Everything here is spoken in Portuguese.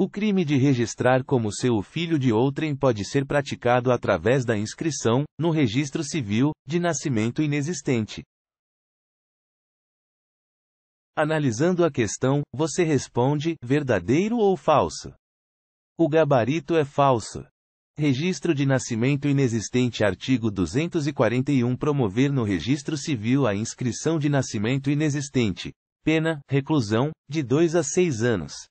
O crime de registrar como seu filho de outrem pode ser praticado através da inscrição, no registro civil, de nascimento inexistente. Analisando a questão, você responde: verdadeiro ou falso? O gabarito é falso. Registro de nascimento inexistente Artigo 241 Promover no registro civil a inscrição de nascimento inexistente. Pena, reclusão, de 2 a 6 anos.